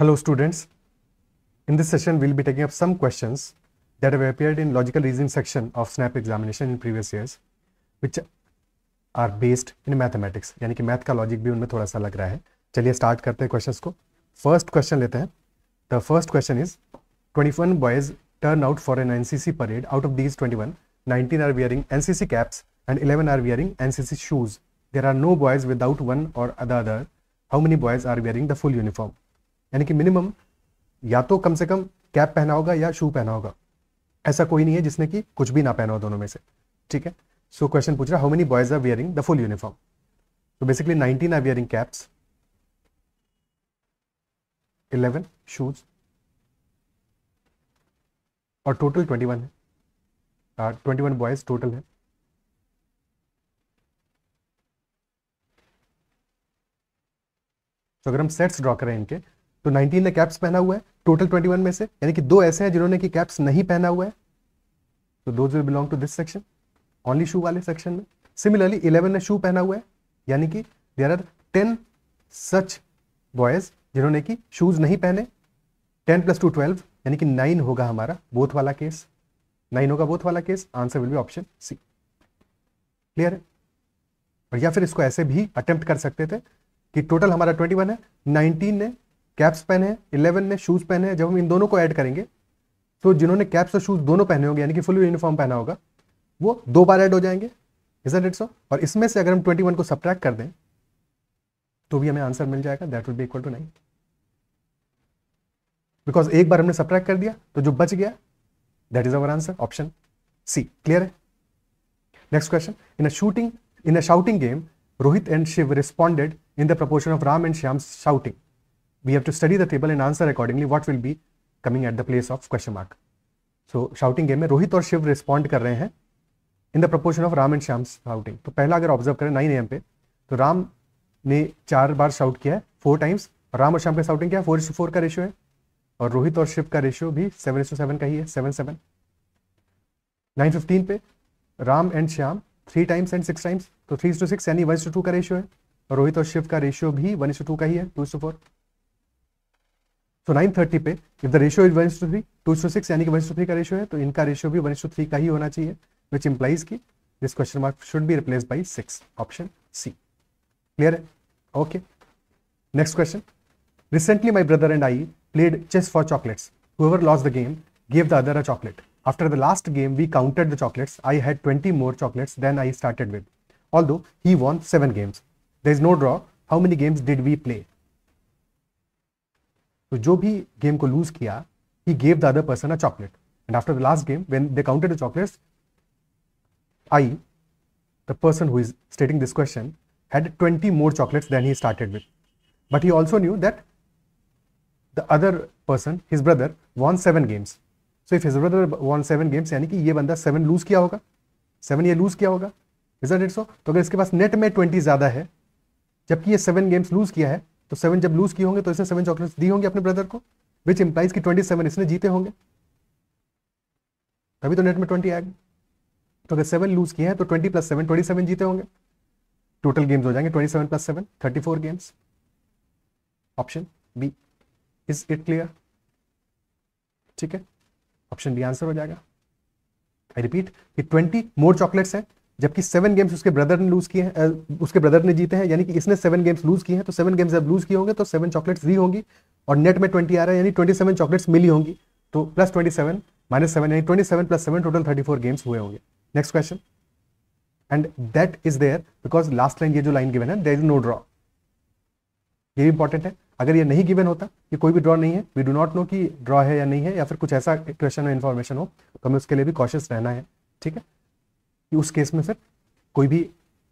Hello students. In this session, we'll be taking up some questions that have appeared in logical reasoning section of SNAP examination in previous years, which are based in mathematics. यानी कि math का logic भी उनमें थोड़ा सा लग रहा है चलिए start करते हैं questions को First question लेते The first question is: 21 boys turn out for an NCC parade. Out of these 21 19 are wearing ncc caps and 11 are wearing ncc shoes there are no boys without one or the other how many boys are wearing the full uniform यानी कि minimum या तो कम से कम cap पहना होगा या शू पहना होगा ऐसा कोई नहीं है जिसने कि कुछ भी ना पहना हो दोनों में से ठीक है सो क्वेश्चन पूछ रहा how many boys are wearing the full uniform तो basically nineteen are wearing caps eleven shoes और टोटल ट्वेंटी वन है ट्वेंटी वन बॉयज टोटल है तो अगर हम सेट्स ड्रॉ करें इनके तो 19 ने कैप्स पहना हुआ है टोटल 21 में से यानी कि दो ऐसे हैं जिन्होंने कि कैप्स नहीं पहना हुआ है तो those will belong to this section only shoe वाले सेक्शन में सिमिलरली इलेवन ने शू पहना हुआ है यानी कि there are ten such boys जिन्होंने कि शूज नहीं पहने टेन प्लस टू ट्वेल्व यानी कि नाइन होगा हमारा बोथ वाला केस नाइन होगा बोथ वाला case answer will be option C clear है और या फिर इसको ऐसे भी अटेम्प्ट कर सकते थे कि टोटल हमारा ट्वेंटी वन है नाइनटीन ने कैप्स पहने हैं इलेवन ने शूज़ पहने हैं जब हम इन दोनों को ऐड करेंगे तो जिन्होंने कैप्स और शूज़ दोनों पहने होंगे यानी कि फुल यूनिफॉर्म पहना होगा वो दो बार ऐड हो जाएंगे इट सो और इसमें से अगर हम ट्वेंटी वन को सब्ट्रैक्ट कर दें तो भी हमें आंसर मिल जाएगा that would be equal to nine because एक बार हमने सब्ट्रैक्ट कर दिया तो जो बच गया that is our answer option C clear है next question in a shooting in a shouting game Rohit and Shiv responded in the proportion of Ram and Shyam shouting we have to study the table and answer accordingly what will be coming at the place of question mark. So shouting game में रोहित और Shiv respond कर रहे हैं in the proportion of Ram and Shyam shouting तो पहला अगर observe करें nine M पे तो राम ने चार बार शाउट किया है फोर टाइम्स और राम और श्याम पे शाउटिंग क्या है फोर इशू फोर का रेशियो है और रोहित और शिव का रेशियो भी सेवन इशू सेवन का ही है सेवन सेवन नाइन फिफ्टीन पे Ram and Shyam three times and six times तो थ्री टू सिक्स यानी वन टू का रेशियो है और रोहित और शिव का रेशियो भी वन टू का ही है टू टू फोर तो 930 पे if the ratio is one is to three to to six यानी कि वन इंस थ्री का रेशियो है तो इनका रेशियो भी वन इंस टू थ्री का ही होना चाहिए विच इम्प्लाइज की this question mark should be replace by six option C clear है okay next question recently my brother and I played chess for chocolates whoever lost the game gave the other a chocolate after the last game we counted the chocolates I had twenty more chocolates then I started with although he won seven games there is no draw how many games did we play तो जो भी game को lose किया he gave the other person a chocolate and after the last game when they counted chocolate I the person who is stating this question had twenty more chocolates then he started with but he also knew that the other person his brother won seven games so if his brother won seven games यानी कि ये बंदा seven loose किया होगा seven ये loose किया होगा result it so तो अगर इसके पास नेट में ट्वेंटी ज्यादा है जबकि ये सेवन गेम्स लूज किया है तो सेवन जब लूज किए होंगे तो इसने सेवन चॉकलेट्स दी होंगे अपने ब्रदर को विच इंप्लाइज की ट्वेंटी सेवन इसने जीते होंगे तभी तो नेट में ट्वेंटी आएगा तो अगर सेवन लूज किए हैं तो twenty plus seven twenty seven जीते होंगे टोटल गेम्स हो जाएंगे twenty seven plus seven thirty four games option B is it clear ठीक है ऑप्शन बी आंसर हो जाएगा आई रिपीट कि ट्वेंटी मोर चॉकलेट्स हैं जबकि सेवन गेम्स उसके ब्रदर ने लूज किए हैं उसके ब्रदर ने जीते हैं यानी कि इसने सेवन गेम्स लूज किए हैं तो सेवन गेम्स जब लूज किए होंगे तो सेवन चॉकलेट्स दी होंगी और नेट में ट्वेंटी आ रहा है यानी ट्वेंटी सेवन चॉकलेट्स मिली होंगी तो plus twenty seven minus seven यानी twenty seven plus seven total thirty four games हुए होंगे next question and that is there because last line ये जो लाइन गिवन है देर इज नो ड्रॉ ये भी इंपॉर्टेंट है अगर ये नहीं गिवन होता कि कोई भी ड्रॉ नहीं है वी डू नॉट नो कि ड्रॉ है या नहीं है या फिर कुछ ऐसा क्वेश्चन इन्फॉर्मेशन हो तो हमें उसके लिए भी कॉशियस रहना है ठीक है कि उस केस में सर कोई भी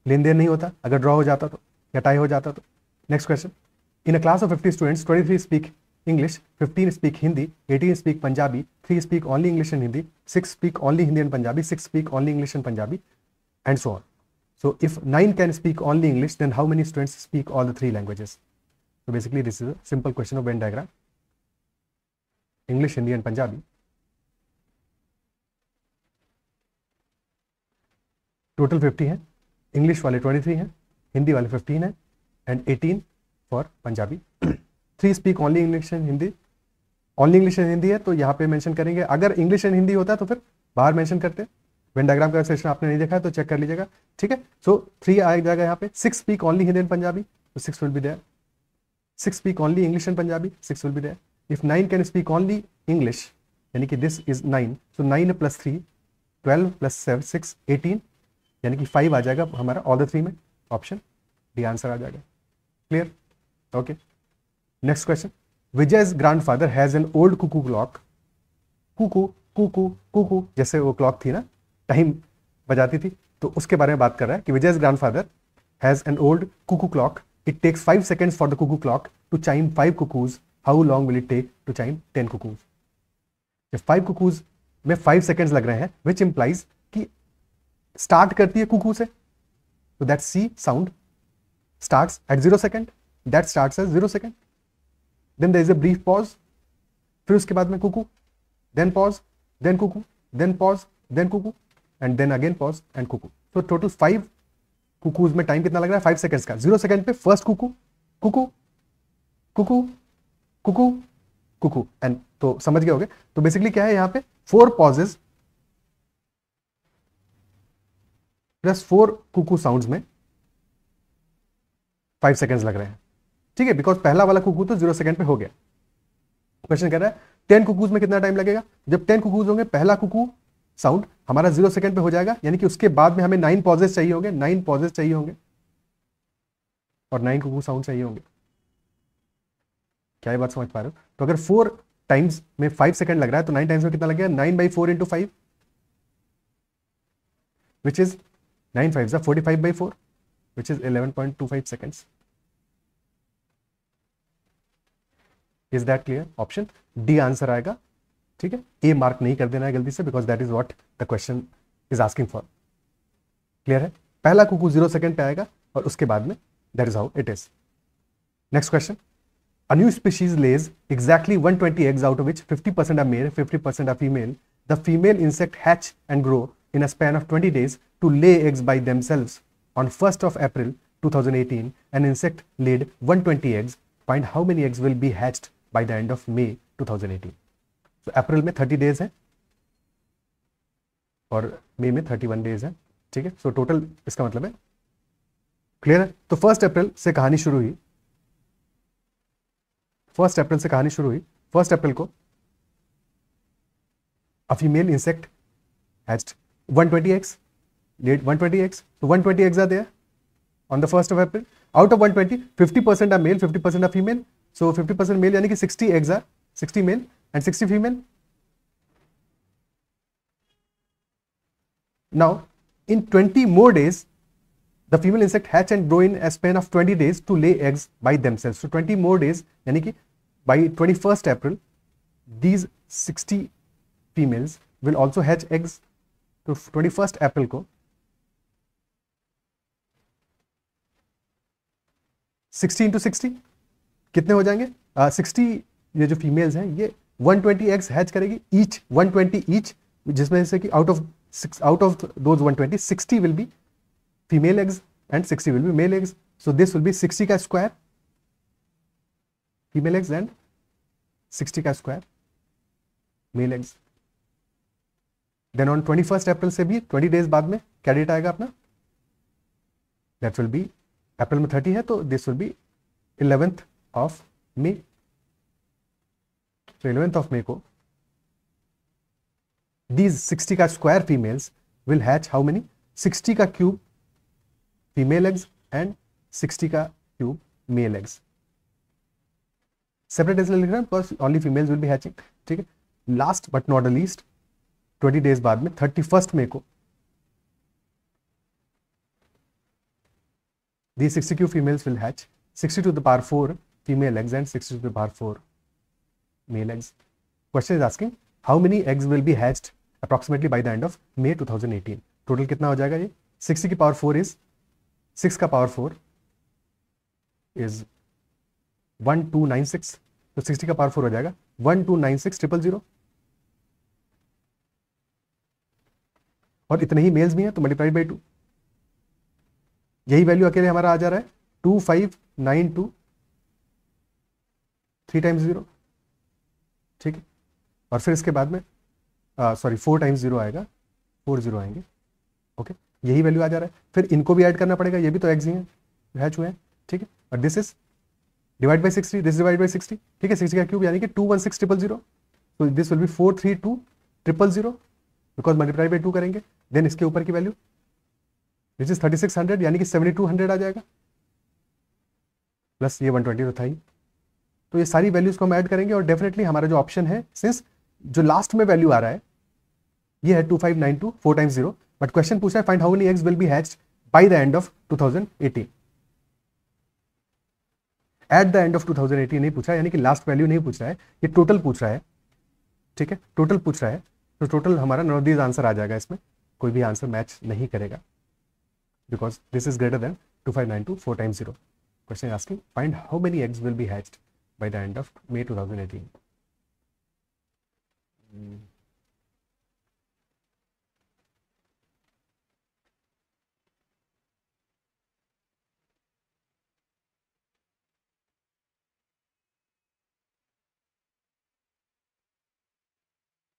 लेन देन नहीं होता अगर ड्रॉ हो जाता तो या टाई हो जाता तो next question in a class of fifty students twenty three speak English fifteen speak Hindi eighteen speak Punjabi three speak only English and Hindi six speak only Hindi and Punjabi six speak only English and Punjabi and so on so if nine can speak only English then how many students speak all the three languages So basically this is a simple question of Venn diagram English Hindi and Punjabi total fifty हैं English वाले twenty three हैं हिंदी वाले fifteen हैं and eighteen for Punjabi three speak only English and Hindi only English and Hindi है तो यहाँ पे mention करेंगे अगर इंग्लिश एंड हिंदी होता तो फिर बाहर मैंशन करते वेन डायग्राम का सेशन आपने नहीं देखा है तो चेक कर लीजिएगा ठीक है सो थ्री आ जाएगा यहाँ पे six speak only Hindi and Punjabi तो six will be there six speak only English and Punjabi six will be there if nine can speak only English यानी कि this is nine so nine plus three twelve plus seven six eighteen यानी कि five आ जाएगा हमारा all the three में option D answer आ जाएगा clear okay next question Vijay grandfather has an old cuckoo clock cuckoo cuckoo cuckoo जैसे वो क्लॉक थी ना टाइम बजाती थी तो उसके बारे में बात कर रहा है कि Vijay grandfather has an old cuckoo clock it takes five seconds for the cuckoo clock to chime five cuckoos how long will it take to chime ten cuckoos five cuckoos में फाइव सेकेंड लग रहे हैं which implies कि start करती है कुकू से तो that see sound start at zero second that start at zero second then there is a brief pause फिर उसके बाद में cuckoo then pause then cuckoo then pause then cuckoo and then again pause and cuckoo तो total five cuckoos में time कितना लग रहा है फाइव सेकंड्स का जीरो सेकंड पे first cuckoo cuckoo cuckoo cuckoo cuckoo and तो समझ गए होगे तो बेसिकली क्या है यहाँ पे four pauses plus four cuckoo sound में फाइव सेकेंड लग रहे हैं ठीक है बिकॉज पहला वाला कुकू तो जीरो सेकेंड पे हो गया क्वेश्चन कह रहा है टेन कुकूज में कितना टाइम लगेगा जब टेन कुकूज होंगे पहला कुकू साउंड हमारा जीरो सेकेंड पे हो जाएगा यानी कि उसके बाद में हमें नाइन पॉजेस चाहिए होंगे नाइन पॉजेस चाहिए होंगे और नाइन कुकू साउंड चाहिए होंगे क्या ये बात समझ पा रहे हो तो अगर फोर टाइम्स में फाइव सेकेंड लग रहा है तो नाइन टाइम्स में कितना लगेगा nine by four into five which is 9 5s are 45 by 4, which is 11.25 seconds. Is that clear option D answer आएगा ठीक है ए मार्क नहीं कर देना है गलती से because that is what the question is asking for clear है पहला कुकू जीरो सेकेंड पे आएगा और उसके बाद में that is how it is next question A new species lays exactly 120 eggs out of which 50% are male, 50% are female. The female insect hatch and grow in a span of 20 days to lay eggs by themselves. On 1st of April 2018, an insect laid 120 eggs. Find how many eggs will be hatched by the end of May 2018. So April may 30 days hai, or May में 31 days hai, ठीक है so total इसका मतलब है clear है तो first April से कहानी शुरू हुई फर्स्ट अप्रैल से कहानी शुरू हुई फर्स्ट अप्रैल को a female insect hatched 120x, 120x. So 120x are there on the 1st of April. Out of 120, 50% are male, 50% are female. So 50% male यानी 60 eggs are 60 male and 60 female. Now in 20 more days, the female insect hatch and grow in a span of 20 days to lay eggs by themselves. So 20 more days यानी by 21st April, these 60 females will also hatch eggs तो twenty first April को sixty into sixty कितने हो जाएंगे sixty uh, ये जो females हैं ये वन ट्वेंटी एग्स हैच करेगी ईच वन ट्वेंटी ईच जिसमें से कि out of six out of those one twenty sixty will be female eggs and sixty will be male eggs so this will be sixty का square female eggs and sixty का square male eggs then on twenty first April से भी twenty days बाद में क्या date आएगा अपना that will B अप्रैल में थर्टी है तो this will be eleventh of May तो इलेवेंथ ऑफ मे को दीज सिक्सटी का square females will hatch how many sixty का cube female eggs and sixty का cube male eggs separate as लिख रहे हैं because only females will be hatching ठीक है last but not the least twenty days बाद में थर्टी फर्स्ट मे को the sixty cube females will hatch sixty to the power four female eggs and sixty to the power four male eggs question is asking how many eggs will be hatched approximately by the end of May two thousand eighteen total कितना हो जाएगा ये sixty की power four is six का power four is one two nine six तो sixty का power four हो जाएगा one two nine six triple zero और इतने ही मेल्स भी हैं तो मल्टीप्लाइड बाई टू यही वैल्यू अकेले हमारा आ जा रहा है two five nine two three times zero ठीक है और फिर इसके बाद में सॉरी फोर टाइम्स ज़ीरो आएगा फोर ज़ीरो आएंगे ओके यही वैल्यू आ जा रहा है फिर इनको भी ऐड करना पड़ेगा ये भी तो एक्स ही है हैच हुए हैं ठीक है और this is divide by sixty this divide by sixty ठीक है सिक्सटी का क्यूब यानी कि two one six triple zero तो this will be four three two triple zero because multiply by two करेंगे देन इसके ऊपर की value which is thirty six hundred यानी कि सेवेंटी टू हंड्रेड आ जाएगा प्लस ये वन ट्वेंटी तो था ही तो ये सारी वैल्यूज को हम ऐड करेंगे और डेफिनेटली हमारा जो ऑप्शन है सिंस जो लास्ट में वैल्यू आ रहा है ये है two five nine two four time zero but question पूछा है find how many eggs will be hatched by the end of 2018 at the end of 2018 नहीं पूछा यानी कि लास्ट वैल्यू नहीं पूछ रहा है ये टोटल पूछ रहा है ठीक है टोटल पूछ रहा है तो टोटल हमारा नॉर्थ नॉट आंसर आ जाएगा इसमें कोई भी आंसर मैच नहीं करेगा because this is greater than 2592 times 0. Question is asking find how many eggs will be hatched by the end of May 2018.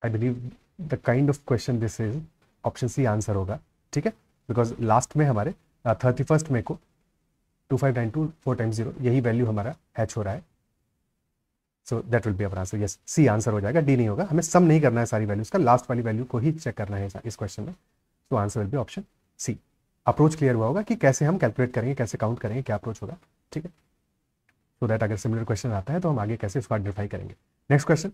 I believe the kind of question this is option C answer होगा ठीक है because last में हमारे thirty first May को two five nine two four time zero यही value हमारा hatch हो रहा है so that will be our answer yes C answer हो जाएगा डी नहीं होगा हमें सम नहीं करना है सारी वैल्यूज का लास्ट वाली वैल्यू को ही चेक करना है इस क्वेश्चन में तो answer will be option C approach clear हुआ होगा कि कैसे हम कैलकुलेट करेंगे कैसे काउंट करेंगे क्या अप्रोच होगा ठीक है सो दैट अगर सिमिलर क्वेश्चन आता है तो हम आगे कैसे उसको आइडेंटिफाई करेंगे next question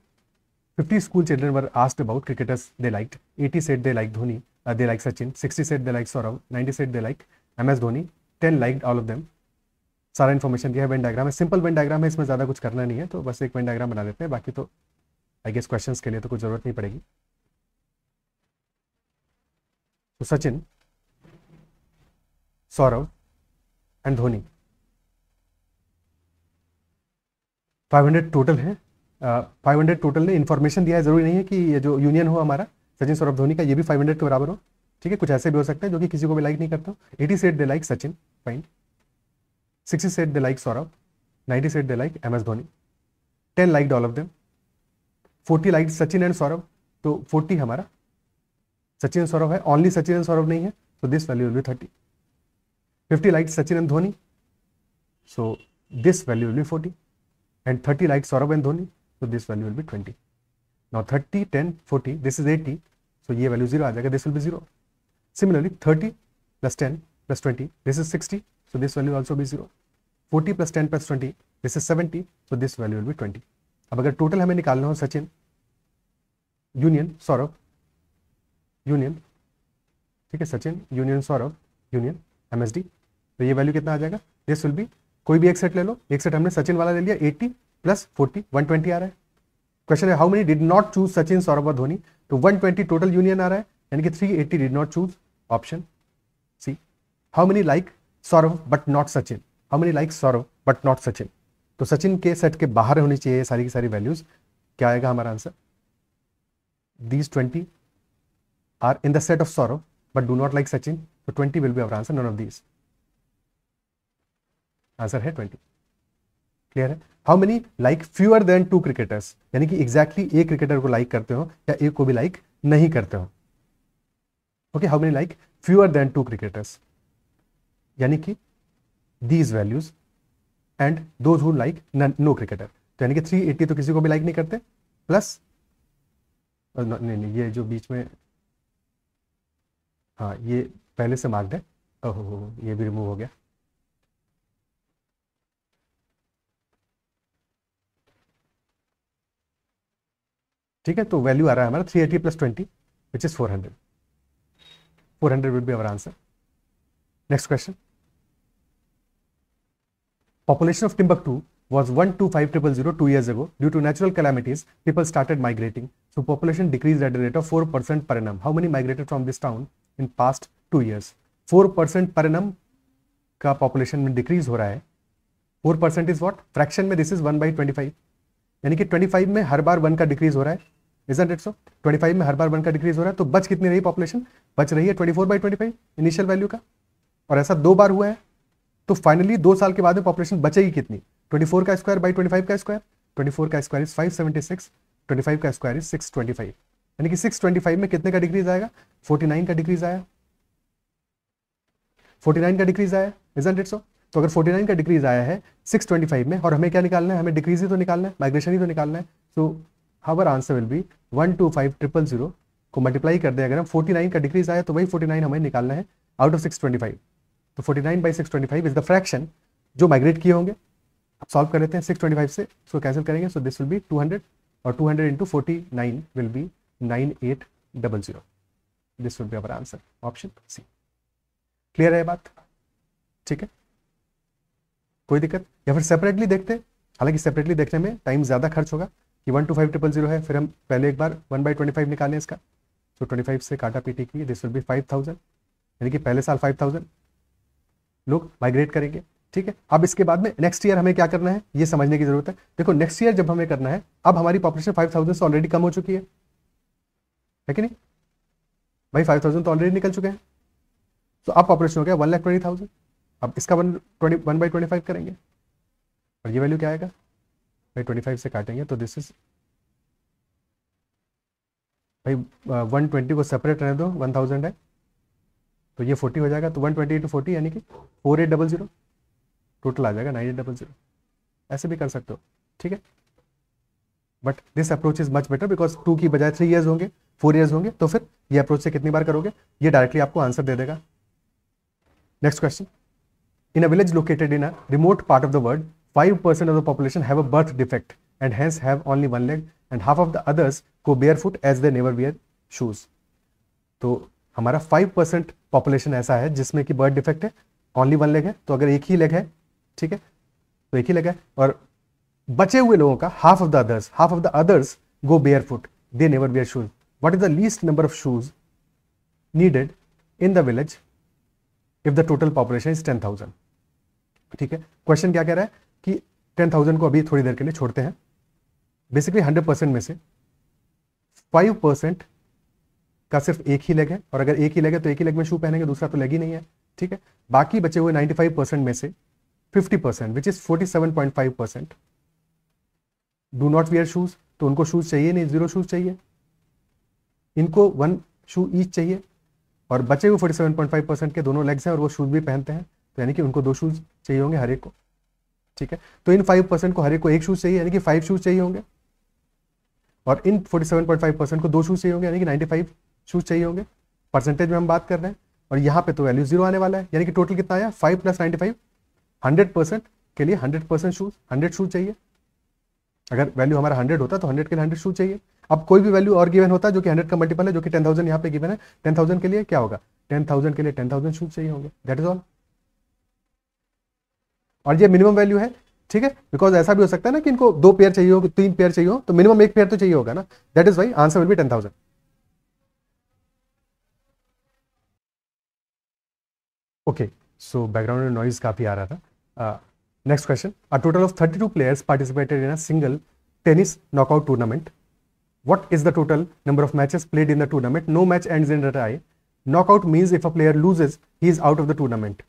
50 school children were asked about cricketers they liked. 80 said they liked Dhoni, uh, they like Sachin. 60 said they like Saurav. 90 said they like MS Dhoni. 10 liked all of them. सारा information दिया है Venn diagram है simple Venn diagram है इसमें ज़्यादा कुछ करना नहीं है तो बस एक वेन डायग्राम बना देते हैं बाकी तो आई गेस क्वेश्चंस के लिए तो कुछ ज़रूरत नहीं पड़ेगी तो सचिन सौरव एंड धोनी 500 टोटल है फाइव हंड्रेड टोटल ने इन्फॉर्मेशन दिया है जरूरी नहीं है कि ये जो यूनियन हो हमारा सचिन सौरभ धोनी का ये भी फाइव हंड्रेड के बराबर हो ठीक है कुछ ऐसे भी हो सकते हैं जो कि किसी को भी लाइक नहीं करता eighty set they like Sachin fine sixty set they like Saurabh ninety set they like M S Dhoni ten like all of them forty like Sachin and Saurabh तो फोर्टी हमारा सचिन एंड सौरभ है ओनली सचिन एंड सौरभ नहीं है तो this value will be thirty fifty like Sachin and Dhoni so this value will be forty and thirty like Saurabh and Dhoni so this value will be 20 now 30 10 40 this is 80 so ye value zero aa jayega this will be zero similarly 30 plus 10 plus 20 this is 60 so this value also be zero 40 plus 10 plus 20 this is 70 so this value will be 20 ab agar total hame nikalna ho sachin union saurav union theek hai sachin union saurav union msd तो ये value कितना आ जाएगा this will B कोई भी एक set ले लो एक set हमने सचिन वाला ले लिया 80 प्लस फोर्टी वन ट्वेंटी आ रहा है क्वेश्चन है how many did not choose Sachin Saurabh Dhoni तो वन ट्वेंटी टोटल यूनियन आ रहा है यानी कि three eighty did not choose option C how many like Saurabh but not Sachin how many like Saurabh but not Sachin तो सचिन के सेट के बाहर होनी चाहिए सारी की सारी वैल्यूज क्या आएगा हमारा answer these twenty are in the set of Saurabh but do not like Sachin तो twenty will be our answer none of these answer है ट्वेंटी क्लियर है how many like fewer than two cricketers यानी कि exactly exactly एक cricketer को like करते हो या एक को भी लाइक नहीं करते हो okay how many like fewer than two cricketers यानी कि these values and those who like no cricketer तो यानी कि एट्टी तो किसी को भी लाइक नहीं करते प्लस नहीं नहीं ये जो बीच में हाँ ये पहले से मार्क्ड है ओहो ये भी रिमूव हो गया ठीक है तो वैल्यू आ रहा है हमारा three eighty plus twenty which is four hundred four hundred would be our answer next question population of Timbuktu was one two five triple zero two years ago due to natural calamities people started migrating so population decrease at the rate of four percent per annum how many migrated from this town in past two years four percent per annum का population में decrease हो रहा है four percent is what fraction में this is one by twenty five यानी कि twenty five में हर बार one का डिक्रीज हो रहा है इजेंट इट सो 25 में हर बार वन का डिक्रीज हो रहा है तो बच कितनी रही पॉपुलेशन बच रही है 24 four by twenty initial value का और ऐसा दो बार हुआ है तो फाइनली दो साल के बाद में पॉपुलेशन बचेगी कितनी 24 का स्क्वायर बाई 25 का स्क्वायर 24 का स्क्वायर इज 576 25 का स्क्वायर इज 625 यानी कि 625 में कितने का डिक्रीज आएगा 49 का डिक्रीज आया 49 का डिक्रीज आया इजेंट इट सो तो अगर 49 का डिक्रीज आया है 625 में और हमें क्या निकालना है हमें डिक्रीज ही तो निकालना है माइग्रेशन ही तो निकालना है so so, our answer will be one two five triple zero को मल्टीप्लाई कर दे अगर हम फोर्टी नाइन का डिक्रीज आया तो वही फोर्टी नाइन हमें निकालना है out of six twenty five तो forty nine by six twenty five is the fraction जो माइग्रेट किए होंगे अब सॉल्व कर लेते हैं सिक्स ट्वेंटी फाइव से इसको कैंसिल करेंगे so this will be two hundred और two hundred into forty nine will be nine eight double zero this will be our answer option C clear है बात ठीक है कोई दिक्कत या फिर सेपरेटली देखते हैं हालांकि सेपरेटली देखने में टाइम ज़्यादा खर्च होगा कि one two five triple zero है फिर हम पहले एक बार वन बाई ट्वेंटी फाइव निकालें इसका सो ट्वेंटी फाइव से काटा पीटी की this will be five thousand यानी कि पहले साल फाइव थाउजेंड लोग माइग्रेट करेंगे ठीक है अब इसके बाद में नेक्स्ट ईयर हमें क्या करना है ये समझने की जरूरत है देखो नेक्स्ट ईयर जब हमें करना है अब हमारी पॉपुलेशन फाइव थाउजेंड से ऑलरेडी कम हो चुकी है है कि नहीं भाई फाइव थाउजेंड तो ऑलरेडी निकल चुके हैं तो अब पॉपुलेशन हो गया वन लाख ट्वेंटी थाउजेंड अब इसका one twenty one by twenty five करेंगे और ये वैल्यू क्या आएगा भाई ट्वेंटी फाइव से काटेंगे तो दिस इज भाई वन ट्वेंटी को सेपरेट रहने दो वन थाउजेंड है तो ये फोर्टी हो जाएगा तो वन ट्वेंटी टू फोर्टी यानी कि four eight double zero total आ जाएगा नाइन एट डबल ज़ीरो ऐसे भी कर सकते हो ठीक है but this approach is much better because two की बजाय थ्री ईयर्स होंगे फोर ईयर्स होंगे तो फिर ये अप्रोच से कितनी बार करोगे ये डायरेक्टली आपको आंसर दे देगा next question in a village located in a remote part of the world 5% of the population have a birth defect and hence have only one leg and half of the others go barefoot as they never wear shoes तो हमारा 5% population ऐसा है जिसमें कि birth defect है only one leg है तो अगर एक ही लेग है ठीक है तो एक ही लेग है और बचे हुए लोगों का half of the others half of the others go barefoot they never wear shoes what is the least number of shoes needed in the village if the total population is 10000 ठीक है question क्या कह रहा है कि ten thousand को अभी थोड़ी देर के लिए छोड़ते हैं बेसिकली हंड्रेड परसेंट में से फाइव परसेंट का सिर्फ एक ही लेग है और अगर एक ही लेग है तो एक ही लेग में शू पहनेंगे दूसरा तो लेग ही नहीं है ठीक है बाकी बचे हुए नाइन्टी फाइव परसेंट में से fifty percent which is forty seven point five percent do not wear shoes तो उनको शूज चाहिए नहीं जीरो शूज चाहिए इनको वन शू ईच चाहिए और बचे हुए forty seven point five percent के दोनों लेग्स हैं और वो शूज भी पहनते हैं तो यानी कि उनको दो शूज चाहिए होंगे हर एक को ठीक है तो इन फाइव परसेंट को हर एक को एक शूज चाहिए यानी कि फाइव शूज चाहिए होंगे और इन forty seven point five percent को दो शूज चाहिए होंगे यानी कि नाइन्टी फाइव शूज चाहिए होंगे परसेंटेज में हम बात कर रहे हैं और यहाँ पे तो वैल्यू जीरो आने वाला है यानी कि टोटल कितना आया five plus ninety five hundred percent के लिए hundred percent shoes hundred shoes चाहिए अगर वैल्यू हमारा हंड्रेड होता तो हंड्रेड के लिए हंड्रेड शूज चाहिए अब कोई भी वैल्यू और गिवन होता जो कि हंड्रेड का मल्टीपल है जो कि टेन थाउजेंड यहाँ पे गिवन है टेन थाउजेंड के लिए क्या होगा टेन थाउजेंड के लिए टेन थाउजेंड शूज चाहिए होंगे दैट इज ऑल और ये मिनिमम वैल्यू है ठीक है बिकॉज ऐसा भी हो सकता है ना कि इनको दो पेयर चाहिए हो तीन पेयर चाहिए हो तो मिनिमम एक पेयर तो चाहिए होगा ना that is why answer will be ten thousand okay so background noise काफ़ी आ रहा था next question a total of thirty two players participated in a single tennis knockout tournament what is the total number of matches played in the tournament no match end in tie knockout means if a player loses he is out of the tournament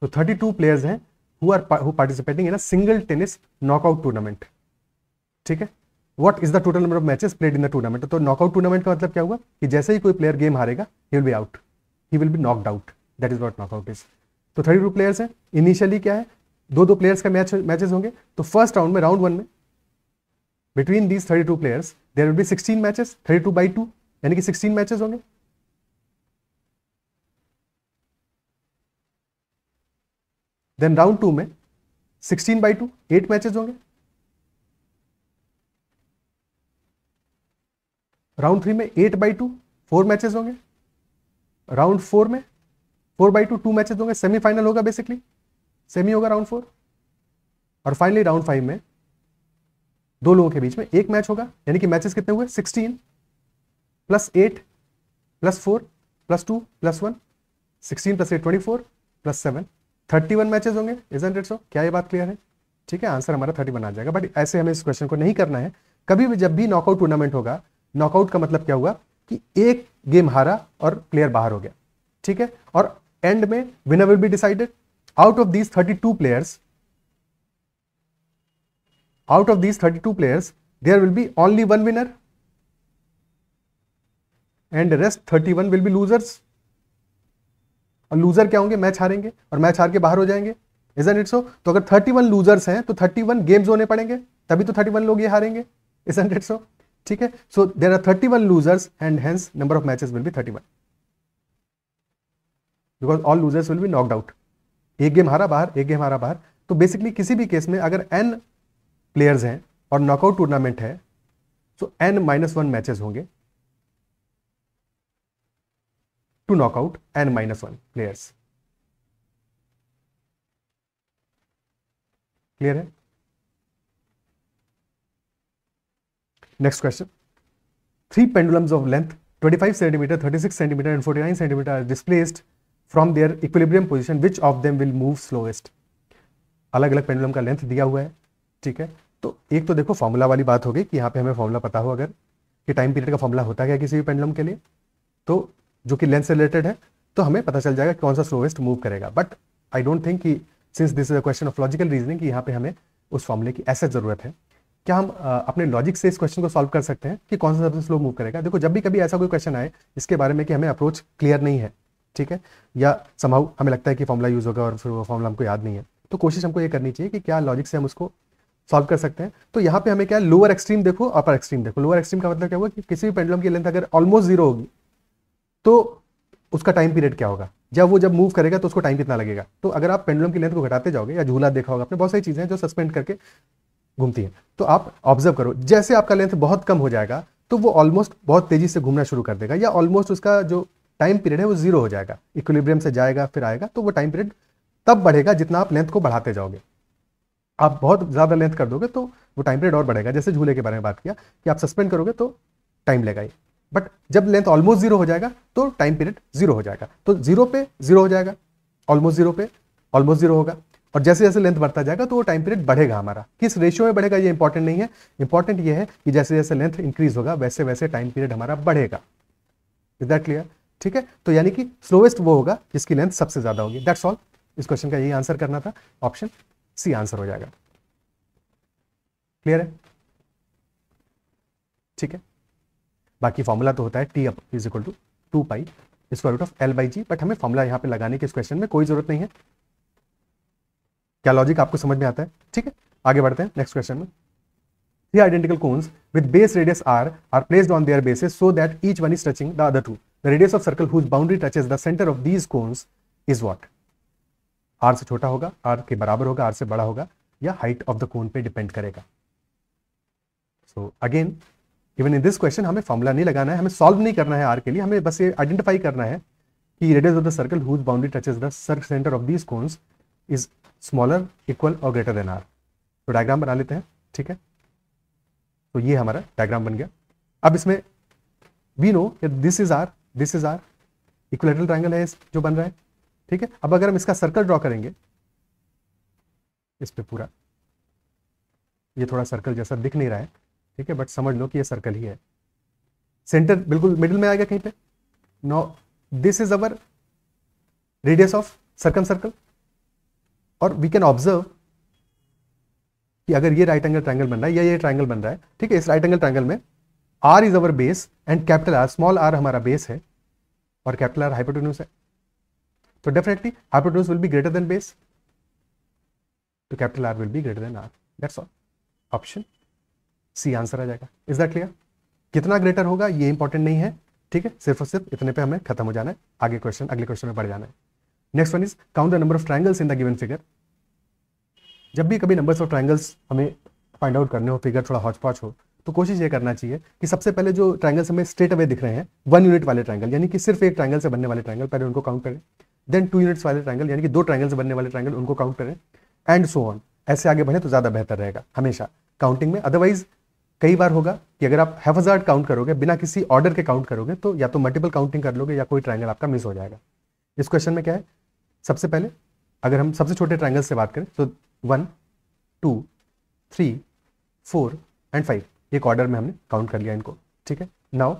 तो thirty two players हैं who are who participating in a single tennis knockout tournament ठीक है what is the total number of matches played in the tournament तो knockout tournament का मतलब क्या हुआ कि जैसे ही कोई प्लेयर गेम हारेगा he will be out he will be knocked out that is not knockout is तो थर्टी टू प्लेयर्स हैं इनिशियली क्या है दो दो प्लेयर्स का मैच मैचेस होंगे तो फर्स्ट राउंड में राउंड वन में between these thirty two players there will be sixteen matches thirty two by two यानी कि सिक्सटीन मैचेस होंगे देन राउंड टू में sixteen by two eight matches होंगे राउंड थ्री में eight by two four matches होंगे round four में four by two two matches होंगे semifinal होगा बेसिकली सेमी होगा राउंड फोर और फाइनली राउंड फाइव में दो लोगों के बीच में एक मैच होगा यानी कि मैचेस कितने हुए sixteen plus eight plus four plus two plus one sixteen plus eight twenty four plus seven thirty one matches होंगे इज हंड्रेड सो क्या ये बात क्लियर है ठीक है आंसर हमारा थर्टी वन आ जाएगा बट ऐसे हमें इस क्वेश्चन को नहीं करना है कभी भी जब भी नॉकआउट टूर्नामेंट होगा नॉकआउट का मतलब क्या हुआ कि एक गेम हारा और प्लेयर बाहर हो गया ठीक है और एंड में winner will be decided out of these thirty two players out of these 32 players there will be only one winner and rest thirty 31 will be losers और लूजर क्या होंगे मैच हारेंगे और मैच हार के बाहर हो जाएंगे इजन इट सो तो अगर 31 लूजर्स हैं तो 31 गेम्स होने पड़ेंगे तभी तो 31 लोग ये हारेंगे इजन इट सो ठीक है so there are 31 losers and hence number of matches will be 31 because all losers will be knocked out एक गेम हारा बाहर एक गेम हारा बाहर तो बेसिकली किसी भी केस में अगर एन प्लेयर्स हैं और नॉकआउट टूर्नामेंट है so N minus one matches होंगे to knock out n minus 1 players clear है next question three pendulums of length 25 centimetre 36 centimetre and 49 centimetre are displaced from their equilibrium position which of them will move slowest अलग अलग pendulum का length दिया हुआ है ठीक है तो एक तो देखो फॉर्मूला वाली बात होगी कि यहां पे हमें फॉर्मूला पता हो अगर कि टाइम पीरियड का फॉर्मूला होता है क्या किसी भी पेंडुलम के लिए तो जो कि लेंस से रिलेटेड है तो हमें पता चल जाएगा कौन सा स्लोवेस्ट मूव करेगा बट आई डोंट थिंक कि since this is a question of logical reasoning कि यहाँ पे हमें उस फॉर्मूले की ऐसे ज़रूरत है क्या हम अपने लॉजिक से इस क्वेश्चन को सॉल्व कर सकते हैं कि कौन सा सबसे स्लो मूव करेगा देखो जब भी कभी ऐसा कोई क्वेश्चन आए इसके बारे में कि हमें अप्रोच क्लियर नहीं है ठीक है या समाउ हमें लगता है कि फॉर्मूला यूज़ होगा और फिर वो फॉर्मूला हमको याद नहीं है तो कोशिश हमको ये करनी चाहिए कि क्या लॉजिक से हम उसको सॉल्व कर सकते हैं तो यहाँ पे हमें क्या लोअर एक्सट्रीम देखो अपर एक्सट्रीम देखो लोअर एक्सट्रीम का मतलब क्या हुआ कि किसी भी पेंडुलम की लेंथ अगर ऑलमोस्ट जीरो होगी तो उसका टाइम पीरियड क्या होगा जब वो जब मूव करेगा तो उसको टाइम कितना लगेगा तो अगर आप पेंडुलम की लेंथ को घटाते जाओगे या झूला देखा होगा आपने बहुत सारी चीज़ें हैं जो सस्पेंड करके घूमती हैं तो आप ऑब्जर्व करो जैसे आपका लेंथ बहुत कम हो जाएगा तो वो ऑलमोस्ट बहुत तेज़ी से घूमना शुरू कर देगा या ऑलमोस्ट उसका जो टाइम पीरियड है वो जीरो हो जाएगा इक्विलिब्रियम से जाएगा फिर आएगा तो वो टाइम पीरियड तब बढ़ेगा जितना आप लेंथ को बढ़ाते जाओगे आप बहुत ज़्यादा लेंथ कर दोगे तो वो टाइम पीरियड और बढ़ेगा जैसे झूले के बारे में बात किया कि आप सस्पेंड करोगे तो टाइम लेगा ये बट जब लेंथ ऑलमोस्ट जीरो हो जाएगा तो टाइम पीरियड जीरो हो जाएगा तो जीरो पे जीरो हो जाएगा ऑलमोस्ट जीरो पे ऑलमोस्ट जीरो होगा और जैसे जैसे लेंथ बढ़ता जाएगा तो वो टाइम पीरियड बढ़ेगा हमारा किस रेशियो में बढ़ेगा ये इंपॉर्टेंट नहीं है इंपॉर्टेंट ये है कि जैसे जैसे लेंथ इंक्रीज होगा वैसे वैसे टाइम पीरियड हमारा बढ़ेगा इज दैट क्लियर ठीक है तो यानी कि स्लोएस्ट वो होगा जिसकी लेंथ सबसे ज्यादा होगी दैट्स ऑल इस क्वेश्चन का यही आंसर करना था ऑप्शन सी आंसर हो जाएगा क्लियर है ठीक है बाकी फॉर्मूला तो होता है T up is equal to two pi square root of L by G बट हमें फॉर्मूला यहाँ पे लगाने की इस क्वेश्चन में कोई जरूरत नहीं है क्या लॉजिक आपको समझ में आता है ठीक है आगे बढ़ते हैं नेक्स्ट क्वेश्चन में three identical cones with base radius R are placed on their bases so that each one is touching the other two the radius of circle whose boundary touches the centre of these cones is what R से छोटा होगा are के बराबर होगा are से बड़ा होगा या हाइट ऑफ द कोन पे डिपेंड करेगा so again even in this question हमें फॉर्मुला नहीं लगाना है हमें सॉल्व नहीं करना है आर के लिए हमें बस ये आइडेंटिफाई करना है कि radius of the circle whose boundary touches the सर्क centre of these cones is smaller equal और ग्रेटर देन आर तो डायग्राम बना लेते हैं ठीक है तो ये हमारा डायग्राम बन गया अब इसमें we know this is R this is R equilateral triangle है जो बन रहा है ठीक है अब अगर हम इसका सर्कल ड्रॉ करेंगे इस पे पूरा ये थोड़ा सर्कल जैसा दिख नहीं रहा है ठीक है बट समझ लो कि ये सर्कल ही है सेंटर बिल्कुल मिडिल में आएगा कहीं पे no this is our radius of circumcircle और वी कैन ऑब्जर्व कि अगर ये राइट एंगल ट्राइंगल बन रहा है या ये ट्राइंगल बन रहा है ठीक है इस राइट एंगल ट्राइंगल में R is our base and capital R small R हमारा बेस है और कैपिटल आर हाइपोटेन्यूस है तो definitely hypotenuse will be greater than base तो capital R will be greater than R that's all option C answer आ जाएगा is that clear कितना greater होगा ये इंपॉर्टेंट नहीं है ठीक है सिर्फ और सिर्फ इतने पे हमें खत्म हो जाना है आगे क्वेश्चन अगले क्वेश्चन में बढ़ जाना है next one is count the number of triangles in the given figure जब भी कभी नंबर्स ऑफ ट्राइंगल्स हमें फाइंड आउट करने हो फिगर थोड़ा हॉच पॉच हो तो कोशिश ये करना चाहिए कि सबसे पहले जो ट्राइंगल्स हमें स्ट्रेट अवे दिख रहे हैं वन यूनिट वाले ट्राइंगल यानी कि सिर्फ एक ट्राइंगल से बनने वाले ट्राइंगल पहले उनको काउंट करें देन टू यूनिट्स वाले ट्राइंगल यानी कि दो ट्राइंगल से बनने वाले ट्राइंगल उनको काउंट करें एंड सो ऑन ऐसे आगे बढ़े तो ज़्यादा बेहतर रहेगा हमेशा काउंटिंग में अदरवाइज कई बार होगा कि अगर आप हैफ हजार्ड काउंट करोगे बिना किसी ऑर्डर के काउंट करोगे तो या तो मल्टीपल काउंटिंग कर लोगे या कोई ट्राइंगल आपका मिस हो जाएगा इस क्वेश्चन में क्या है सबसे पहले अगर हम सबसे छोटे ट्राइंगल से बात करें तो one two three four and five एक ऑर्डर में हमने काउंट कर लिया इनको ठीक है नाउ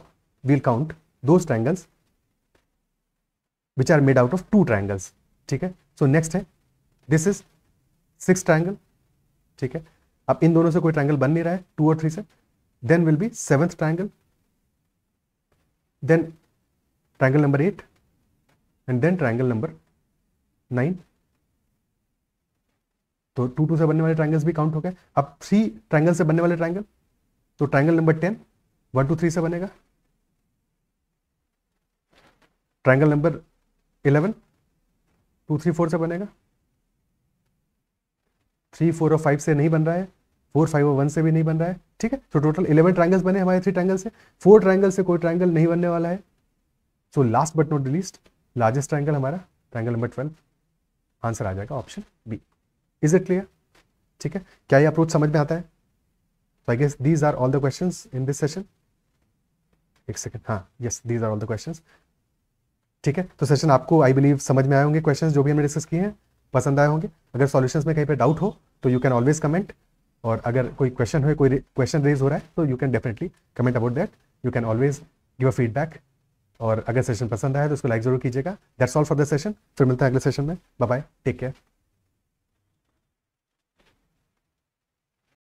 वील काउंट दो triangles which are made out of two triangles ठीक है सो so, नेक्स्ट है दिस इज सिक्स ट्राइंगल ठीक है अब इन दोनों से कोई ट्राइंगल बन नहीं रहा है टू और थ्री से then will be seventh triangle then triangle number eight and then triangle number nine तो टू टू से बनने वाले ट्राइंगल्स भी काउंट हो गए अब थ्री ट्राइंगल से बनने वाले ट्राइंगल तो triangle number ten one two three से बनेगा triangle number eleven two three four से बनेगा थ्री फोर और फाइव से नहीं बन रहा है फोर फाइव और वन से भी नहीं बन रहा है ठीक है तो टोटल इलेवन ट्राइंगल्स बने हमारे थ्री ट्राइंगल से फोर ट्राइंगल से कोई ट्राइंगल नहीं बनने वाला है so last but not least largest triangle हमारा ट्राइंगल नंबर ट्वेल्व आंसर आ जाएगा option B is it clear ठीक है क्या ये अप्रोच समझ में आता है I guess these are all the question in this session एक सेकेंड हाँ yes these are all the question ठीक है तो सेशन आपको आई बिलीव समझ में आए होंगे क्वेश्चन जो भी हमने डिस्कस किए हैं पसंद आए होंगे अगर सॉल्यूशंस में कहीं पे डाउट हो तो यू कैन ऑलवेज कमेंट और अगर कोई क्वेश्चन हो कोई क्वेश्चन रेज हो रहा है तो you can definitely comment about that you can always give a feedback और अगर सेशन पसंद आया तो उसको लाइक जरूर कीजिएगा that's all for the session फिर मिलता है अगले सेशन में बाय टेक केयर